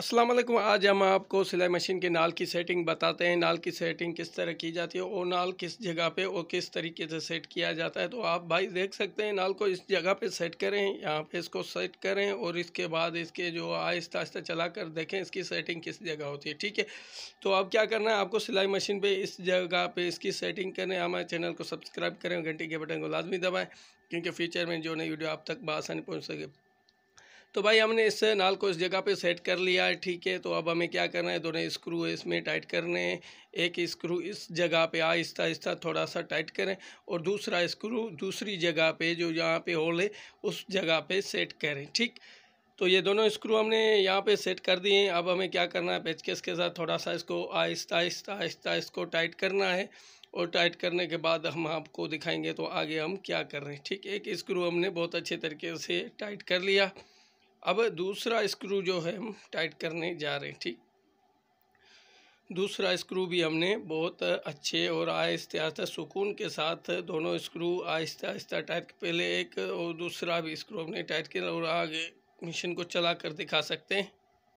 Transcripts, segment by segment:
अस्सलाम वालेकुम आज हम आपको सिलाई मशीन के नाल की सेटिंग बताते हैं नाल की सेटिंग किस तरह की जाती है और नाल किस जगह पे और किस तरीके से सेट किया जाता है तो आप भाई देख सकते हैं नाल को इस जगह पे सेट करें यहाँ पे इसको सेट करें और इसके बाद इसके जो आहिस्ता आहिस्ता चला कर देखें इसकी सेटिंग किस जगह होती है ठीक है तो अब क्या करना है आपको सिलाई मशीन पर इस जगह पर इसकी सेटिंग करें हमारे चैनल को सब्सक्राइब करें घंटी के बटन को लाजमी दबाएँ क्योंकि फ्यूचर में जो नई वीडियो आप तक बसानी पहुँच सके तो भाई हमने इस नाल को इस जगह पे सेट कर लिया है ठीक है तो अब हमें क्या करना है दोनों स्क्रू इसमें टाइट करने हैं एक स्क्रू इस जगह पे आहिस्ता आहिस्ता थोड़ा सा टाइट करें और दूसरा स्क्रू दूसरी जगह पे जो यहाँ पे होल है उस जगह पे सेट करें ठीक तो ये दोनों स्क्रू हमने यहाँ पे सेट कर दिए हैं अब हमें क्या करना है पेचकेस के साथ थोड़ा सा इसको आहिस्ता आहिस्ता आहिस्ता इसको टाइट करना है और टाइट करने के बाद हम आपको दिखाएंगे तो आगे हम क्या कर रहे हैं ठीक एक स्क्रू हमने बहुत अच्छे तरीके से टाइट कर लिया अब दूसरा स्क्रू जो है हम टाइट करने जा रहे हैं ठीक दूसरा स्क्रू भी हमने बहुत अच्छे और आहिस्ते आहिस्ते सुकून के साथ दोनों स्क्रू आहिस्ता आहिस्ते टाइट पहले एक और दूसरा भी स्क्रू हमने टाइट किया और आगे मशीन को चला कर दिखा सकते हैं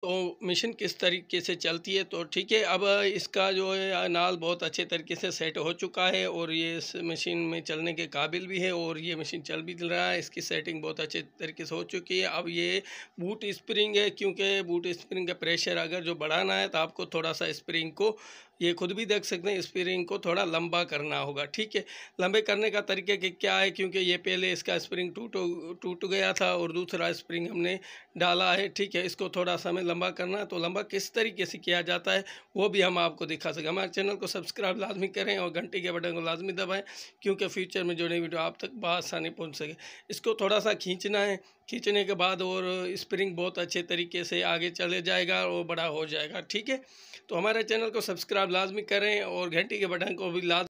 तो मशीन किस तरीके से चलती है तो ठीक है अब इसका जो है नाल बहुत अच्छे तरीके से सेट हो चुका है और ये इस मशीन में चलने के काबिल भी है और ये मशीन चल भी रहा है इसकी सेटिंग बहुत अच्छे तरीके से हो चुकी है अब ये बूट स्प्रिंग है क्योंकि बूट स्प्रिंग का प्रेशर अगर जो बढ़ाना है तो आपको थोड़ा सा स्प्रिंग को ये खुद भी देख सकते हैं स्प्रिंग को थोड़ा लंबा करना होगा ठीक है लंबे करने का तरीके कि क्या है क्योंकि ये पहले इसका स्प्रिंग टूट टूट गया था और दूसरा स्प्रिंग हमने डाला है ठीक है इसको थोड़ा समय लंबा करना है तो लंबा किस तरीके से किया जाता है वो भी हम आपको दिखा सकें हमारे चैनल को सब्सक्राइब लाजमी करें और घंटे के बटन को लाजमी दबाएँ क्योंकि फ्यूचर में जो नई वीडियो आप तक बसानी पहुँच सके इसको थोड़ा सा खींचना है खींचने के बाद और स्प्रिंग बहुत अच्छे तरीके से आगे चले जाएगा और बड़ा हो जाएगा ठीक है तो हमारे चैनल को सब्सक्राइब लाजमी करें और घंटी के बटन को भी लाजमी